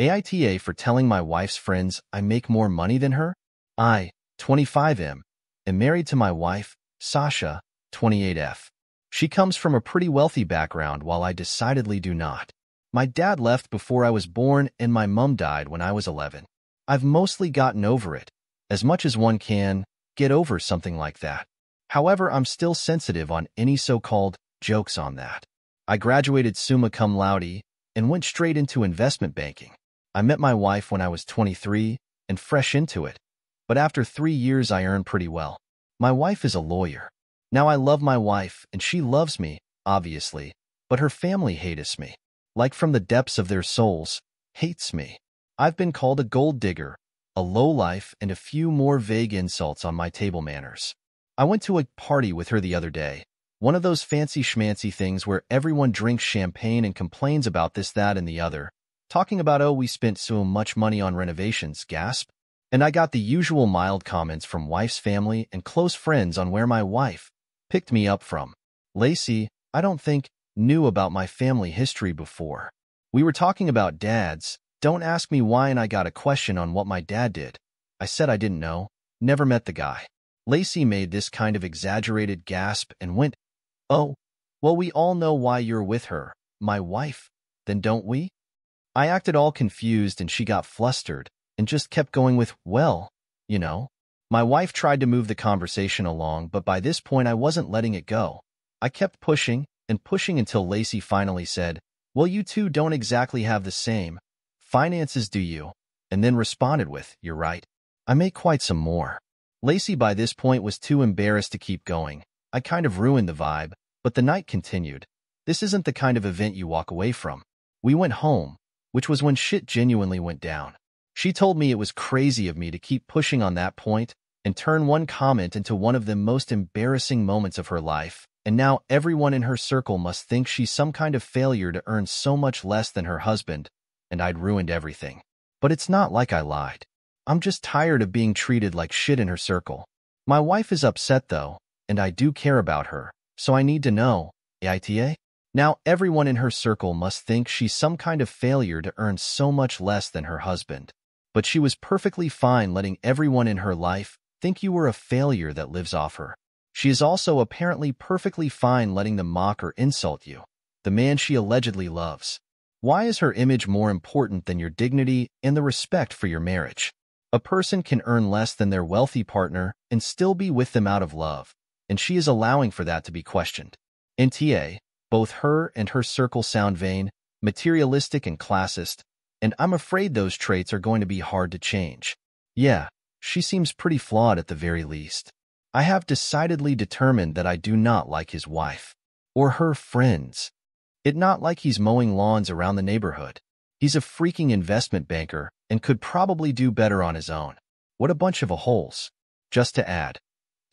AITA for telling my wife's friends I make more money than her? I, 25M, am married to my wife, Sasha, 28F. She comes from a pretty wealthy background while I decidedly do not. My dad left before I was born and my mum died when I was 11. I've mostly gotten over it, as much as one can get over something like that. However, I'm still sensitive on any so-called jokes on that. I graduated summa cum laude and went straight into investment banking. I met my wife when I was 23 and fresh into it, but after three years I earn pretty well. My wife is a lawyer. Now I love my wife and she loves me, obviously, but her family hates me. Like from the depths of their souls, hates me. I've been called a gold digger, a lowlife, and a few more vague insults on my table manners. I went to a party with her the other day, one of those fancy schmancy things where everyone drinks champagne and complains about this, that, and the other, talking about, oh, we spent so much money on renovations, gasp. And I got the usual mild comments from wife's family and close friends on where my wife picked me up from. Lacey, I don't think, knew about my family history before. We were talking about dads. Don't ask me why and I got a question on what my dad did. I said I didn't know. Never met the guy. Lacey made this kind of exaggerated gasp and went, Oh, well, we all know why you're with her, my wife. Then don't we? I acted all confused and she got flustered and just kept going with, well, you know. My wife tried to move the conversation along, but by this point I wasn't letting it go. I kept pushing and pushing until Lacey finally said, well, you two don't exactly have the same. Finances do you? And then responded with, you're right. I make quite some more. Lacey by this point was too embarrassed to keep going. I kind of ruined the vibe, but the night continued. This isn't the kind of event you walk away from. We went home, which was when shit genuinely went down. She told me it was crazy of me to keep pushing on that point and turn one comment into one of the most embarrassing moments of her life, and now everyone in her circle must think she's some kind of failure to earn so much less than her husband, and I'd ruined everything. But it's not like I lied. I'm just tired of being treated like shit in her circle. My wife is upset though, and I do care about her, so I need to know, EITA? Now everyone in her circle must think she's some kind of failure to earn so much less than her husband. But she was perfectly fine letting everyone in her life think you were a failure that lives off her. She is also apparently perfectly fine letting them mock or insult you, the man she allegedly loves. Why is her image more important than your dignity and the respect for your marriage? A person can earn less than their wealthy partner and still be with them out of love, and she is allowing for that to be questioned. NTA, both her and her circle sound vain, materialistic and classist, and I'm afraid those traits are going to be hard to change. Yeah, she seems pretty flawed at the very least. I have decidedly determined that I do not like his wife or her friends. It not like he's mowing lawns around the neighborhood. He's a freaking investment banker and could probably do better on his own. What a bunch of a holes. Just to add,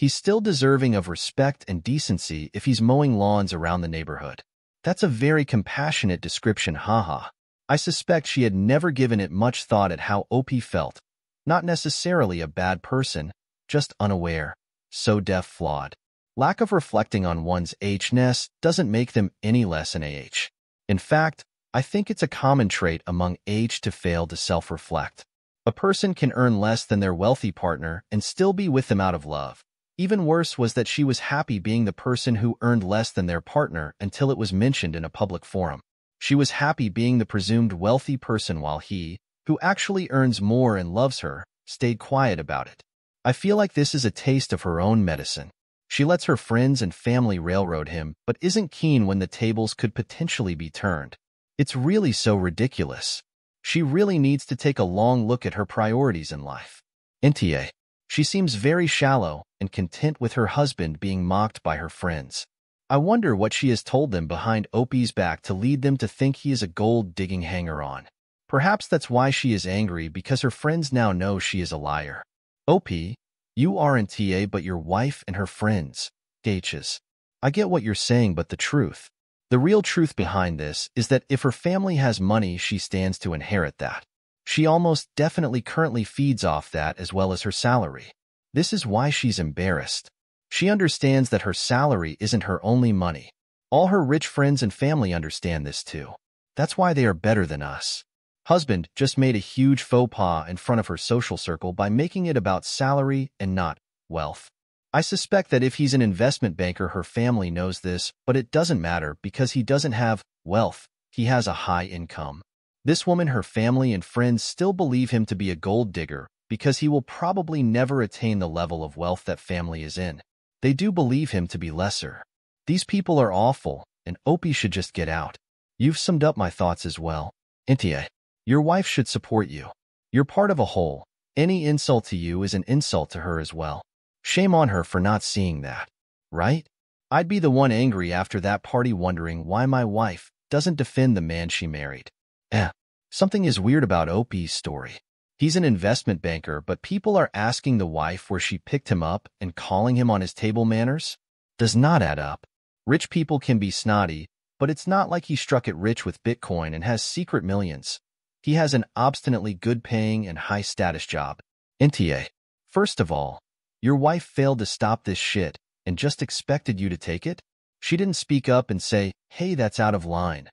He's still deserving of respect and decency if he's mowing lawns around the neighborhood. That's a very compassionate description, haha. I suspect she had never given it much thought at how Opie felt. Not necessarily a bad person, just unaware. So deaf flawed. Lack of reflecting on one's H-ness doesn't make them any less an AH. In fact, I think it's a common trait among H to fail to self-reflect. A person can earn less than their wealthy partner and still be with them out of love. Even worse was that she was happy being the person who earned less than their partner until it was mentioned in a public forum. She was happy being the presumed wealthy person while he, who actually earns more and loves her, stayed quiet about it. I feel like this is a taste of her own medicine. She lets her friends and family railroad him, but isn't keen when the tables could potentially be turned. It's really so ridiculous. She really needs to take a long look at her priorities in life. NTA she seems very shallow and content with her husband being mocked by her friends. I wonder what she has told them behind Opie's back to lead them to think he is a gold-digging hanger-on. Perhaps that's why she is angry because her friends now know she is a liar. Opie, you aren't TA but your wife and her friends. H's. I get what you're saying but the truth. The real truth behind this is that if her family has money, she stands to inherit that. She almost definitely currently feeds off that as well as her salary. This is why she's embarrassed. She understands that her salary isn't her only money. All her rich friends and family understand this too. That's why they are better than us. Husband just made a huge faux pas in front of her social circle by making it about salary and not wealth. I suspect that if he's an investment banker, her family knows this, but it doesn't matter because he doesn't have wealth. He has a high income. This woman, her family, and friends still believe him to be a gold digger because he will probably never attain the level of wealth that family is in. They do believe him to be lesser. These people are awful, and Opie should just get out. You've summed up my thoughts as well. Intia, your wife should support you. You're part of a whole. Any insult to you is an insult to her as well. Shame on her for not seeing that. Right? I'd be the one angry after that party wondering why my wife doesn't defend the man she married. Eh, something is weird about Opie's story. He's an investment banker, but people are asking the wife where she picked him up and calling him on his table manners. Does not add up. Rich people can be snotty, but it's not like he struck it rich with Bitcoin and has secret millions. He has an obstinately good-paying and high-status job. NTA. First of all, your wife failed to stop this shit and just expected you to take it? She didn't speak up and say, hey, that's out of line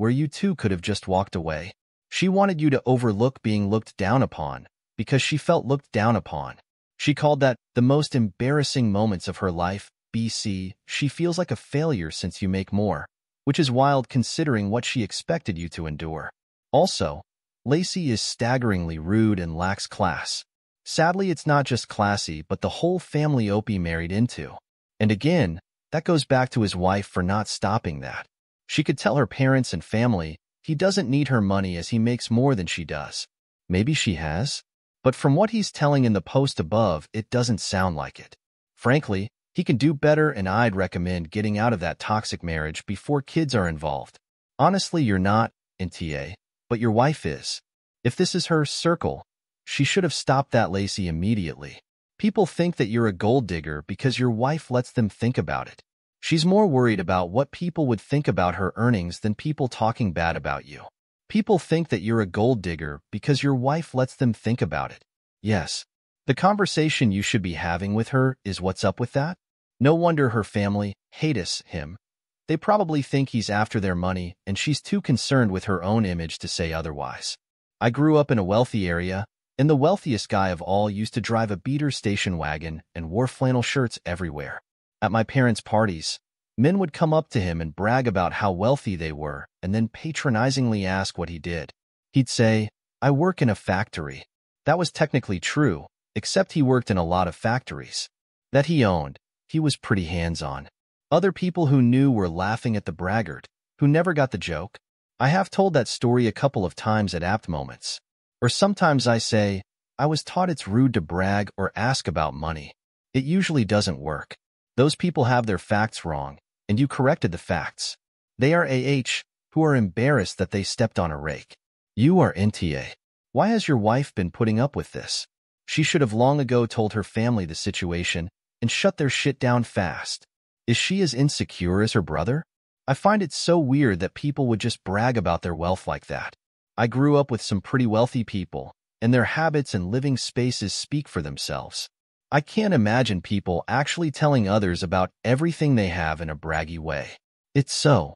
where you two could have just walked away. She wanted you to overlook being looked down upon, because she felt looked down upon. She called that the most embarrassing moments of her life, BC. She feels like a failure since you make more, which is wild considering what she expected you to endure. Also, Lacey is staggeringly rude and lacks class. Sadly, it's not just classy, but the whole family Opie married into. And again, that goes back to his wife for not stopping that. She could tell her parents and family he doesn't need her money as he makes more than she does. Maybe she has? But from what he's telling in the post above, it doesn't sound like it. Frankly, he can do better and I'd recommend getting out of that toxic marriage before kids are involved. Honestly, you're not, NTA, but your wife is. If this is her circle, she should have stopped that Lacey immediately. People think that you're a gold digger because your wife lets them think about it. She's more worried about what people would think about her earnings than people talking bad about you. People think that you're a gold digger because your wife lets them think about it. Yes. The conversation you should be having with her is what's up with that? No wonder her family hates him. They probably think he's after their money and she's too concerned with her own image to say otherwise. I grew up in a wealthy area, and the wealthiest guy of all used to drive a beater station wagon and wore flannel shirts everywhere. At my parents' parties, men would come up to him and brag about how wealthy they were and then patronizingly ask what he did. He'd say, I work in a factory. That was technically true, except he worked in a lot of factories that he owned. He was pretty hands-on. Other people who knew were laughing at the braggart, who never got the joke. I have told that story a couple of times at apt moments. Or sometimes I say, I was taught it's rude to brag or ask about money. It usually doesn't work. Those people have their facts wrong, and you corrected the facts. They are AH, who are embarrassed that they stepped on a rake. You are NTA. Why has your wife been putting up with this? She should have long ago told her family the situation and shut their shit down fast. Is she as insecure as her brother? I find it so weird that people would just brag about their wealth like that. I grew up with some pretty wealthy people, and their habits and living spaces speak for themselves. I can't imagine people actually telling others about everything they have in a braggy way. It's so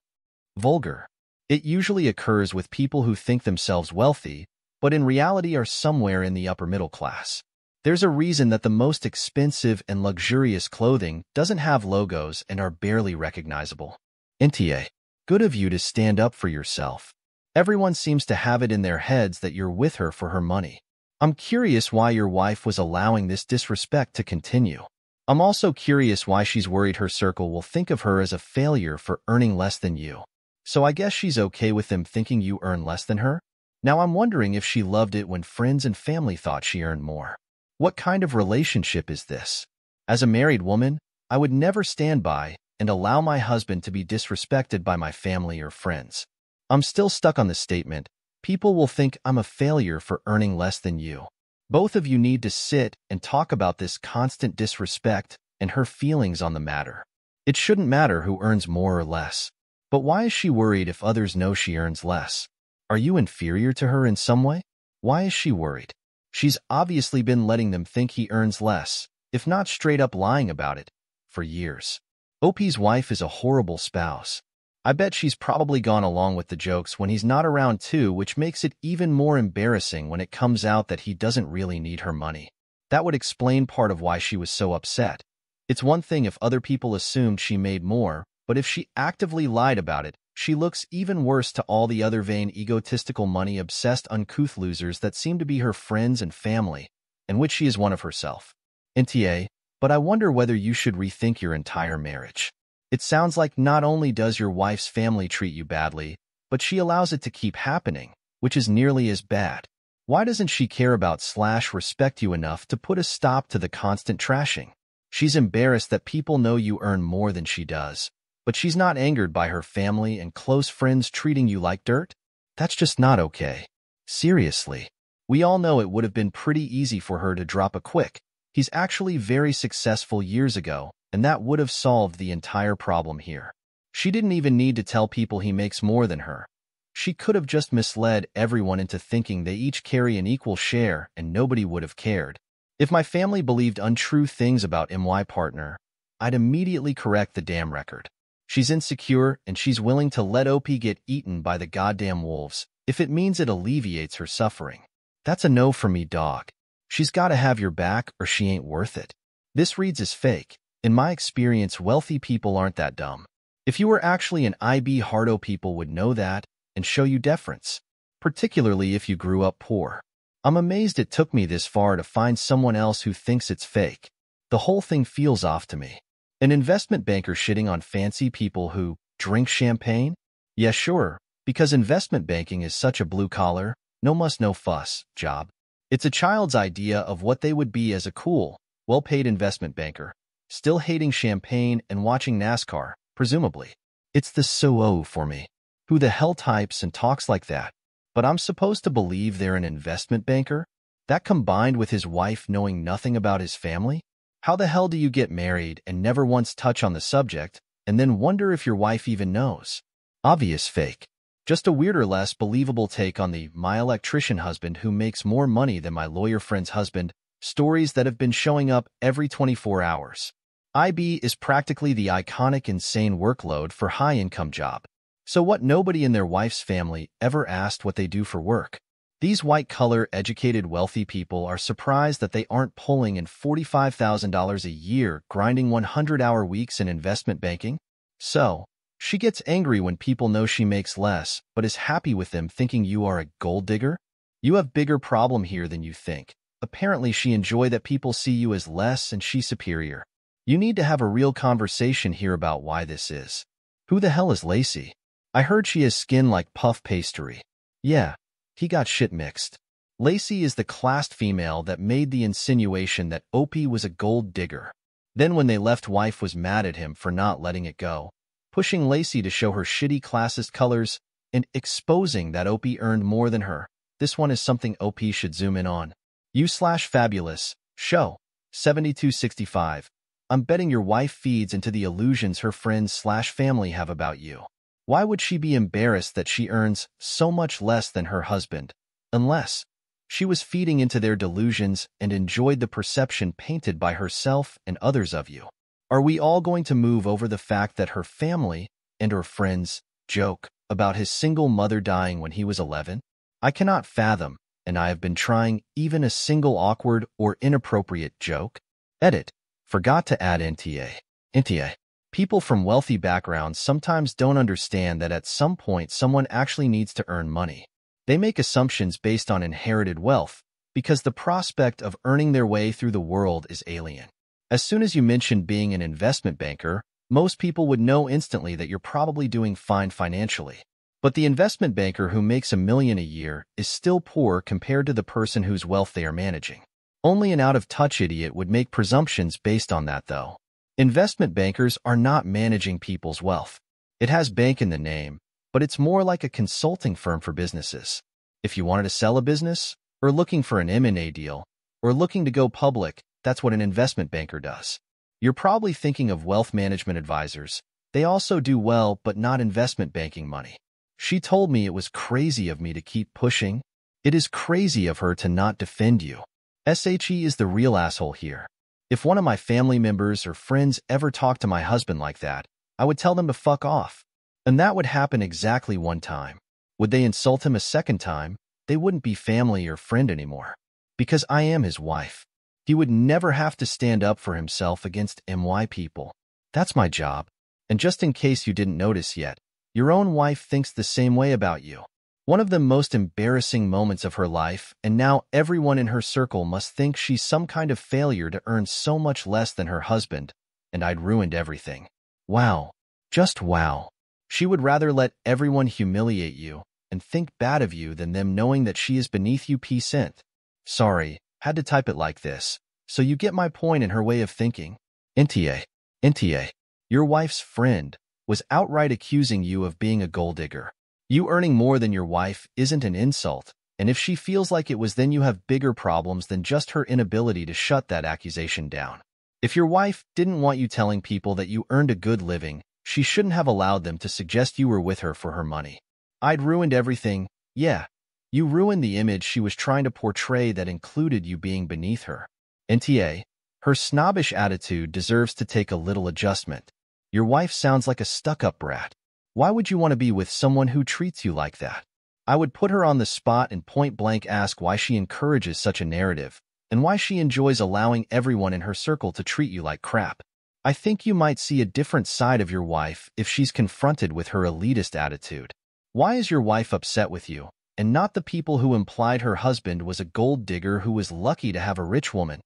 vulgar. It usually occurs with people who think themselves wealthy, but in reality are somewhere in the upper middle class. There's a reason that the most expensive and luxurious clothing doesn't have logos and are barely recognizable. NTA. Good of you to stand up for yourself. Everyone seems to have it in their heads that you're with her for her money. I'm curious why your wife was allowing this disrespect to continue. I'm also curious why she's worried her circle will think of her as a failure for earning less than you. So I guess she's okay with them thinking you earn less than her? Now I'm wondering if she loved it when friends and family thought she earned more. What kind of relationship is this? As a married woman, I would never stand by and allow my husband to be disrespected by my family or friends. I'm still stuck on this statement, People will think I'm a failure for earning less than you. Both of you need to sit and talk about this constant disrespect and her feelings on the matter. It shouldn't matter who earns more or less. But why is she worried if others know she earns less? Are you inferior to her in some way? Why is she worried? She's obviously been letting them think he earns less, if not straight up lying about it, for years. Opie's wife is a horrible spouse. I bet she's probably gone along with the jokes when he's not around too, which makes it even more embarrassing when it comes out that he doesn't really need her money. That would explain part of why she was so upset. It's one thing if other people assumed she made more, but if she actively lied about it, she looks even worse to all the other vain, egotistical, money-obsessed, uncouth losers that seem to be her friends and family, and which she is one of herself. NTA, but I wonder whether you should rethink your entire marriage. It sounds like not only does your wife's family treat you badly, but she allows it to keep happening, which is nearly as bad. Why doesn't she care about slash respect you enough to put a stop to the constant trashing? She's embarrassed that people know you earn more than she does, but she's not angered by her family and close friends treating you like dirt? That's just not okay. Seriously. We all know it would have been pretty easy for her to drop a quick, he's actually very successful years ago, and that would have solved the entire problem here. She didn't even need to tell people he makes more than her. She could have just misled everyone into thinking they each carry an equal share and nobody would have cared. If my family believed untrue things about my partner, I'd immediately correct the damn record. She's insecure and she's willing to let OP get eaten by the goddamn wolves if it means it alleviates her suffering. That's a no for me, dog. She's gotta have your back or she ain't worth it. This reads as fake. In my experience, wealthy people aren't that dumb. If you were actually an IB hardo people would know that and show you deference, particularly if you grew up poor. I'm amazed it took me this far to find someone else who thinks it's fake. The whole thing feels off to me. An investment banker shitting on fancy people who drink champagne? Yeah, sure, because investment banking is such a blue-collar, no-muss-no-fuss job. It's a child's idea of what they would be as a cool, well-paid investment banker still hating champagne and watching NASCAR, presumably. It's the so-o for me. Who the hell types and talks like that? But I'm supposed to believe they're an investment banker? That combined with his wife knowing nothing about his family? How the hell do you get married and never once touch on the subject, and then wonder if your wife even knows? Obvious fake. Just a weirder, less believable take on the my electrician husband who makes more money than my lawyer friend's husband stories that have been showing up every 24 hours. IB is practically the iconic insane workload for high-income job. So what nobody in their wife's family ever asked what they do for work. These white-collar, educated, wealthy people are surprised that they aren't pulling in $45,000 a year grinding 100-hour weeks in investment banking. So, she gets angry when people know she makes less, but is happy with them thinking you are a gold digger. You have bigger problem here than you think. Apparently, she enjoy that people see you as less and she superior. You need to have a real conversation here about why this is. Who the hell is Lacey? I heard she has skin like puff pastry. Yeah, he got shit mixed. Lacey is the classed female that made the insinuation that Opie was a gold digger. Then when they left wife was mad at him for not letting it go, pushing Lacey to show her shitty classist colors and exposing that Opie earned more than her. This one is something Opie should zoom in on. You slash fabulous, show, 7265. I'm betting your wife feeds into the illusions her friends slash family have about you. Why would she be embarrassed that she earns so much less than her husband? Unless she was feeding into their delusions and enjoyed the perception painted by herself and others of you. Are we all going to move over the fact that her family and her friends joke about his single mother dying when he was 11? I cannot fathom, and I have been trying even a single awkward or inappropriate joke. Edit. Forgot to add NTA. NTA. People from wealthy backgrounds sometimes don't understand that at some point someone actually needs to earn money. They make assumptions based on inherited wealth because the prospect of earning their way through the world is alien. As soon as you mention being an investment banker, most people would know instantly that you're probably doing fine financially. But the investment banker who makes a million a year is still poor compared to the person whose wealth they are managing. Only an out-of-touch idiot would make presumptions based on that, though. Investment bankers are not managing people's wealth. It has bank in the name, but it's more like a consulting firm for businesses. If you wanted to sell a business, or looking for an M&A deal, or looking to go public, that's what an investment banker does. You're probably thinking of wealth management advisors. They also do well, but not investment banking money. She told me it was crazy of me to keep pushing. It is crazy of her to not defend you. SHE is the real asshole here. If one of my family members or friends ever talked to my husband like that, I would tell them to fuck off. And that would happen exactly one time. Would they insult him a second time, they wouldn't be family or friend anymore. Because I am his wife. He would never have to stand up for himself against MY people. That's my job. And just in case you didn't notice yet, your own wife thinks the same way about you. One of the most embarrassing moments of her life, and now everyone in her circle must think she's some kind of failure to earn so much less than her husband, and I'd ruined everything. Wow. Just wow. She would rather let everyone humiliate you and think bad of you than them knowing that she is beneath you p-synth. Sorry, had to type it like this. So you get my point in her way of thinking. Intie, Intie, your wife's friend, was outright accusing you of being a gold digger. You earning more than your wife isn't an insult, and if she feels like it was then you have bigger problems than just her inability to shut that accusation down. If your wife didn't want you telling people that you earned a good living, she shouldn't have allowed them to suggest you were with her for her money. I'd ruined everything, yeah. You ruined the image she was trying to portray that included you being beneath her. NTA, her snobbish attitude deserves to take a little adjustment. Your wife sounds like a stuck-up brat. Why would you want to be with someone who treats you like that? I would put her on the spot and point-blank ask why she encourages such a narrative and why she enjoys allowing everyone in her circle to treat you like crap. I think you might see a different side of your wife if she's confronted with her elitist attitude. Why is your wife upset with you, and not the people who implied her husband was a gold digger who was lucky to have a rich woman?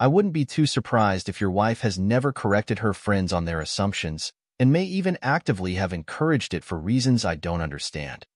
I wouldn't be too surprised if your wife has never corrected her friends on their assumptions, and may even actively have encouraged it for reasons I don't understand.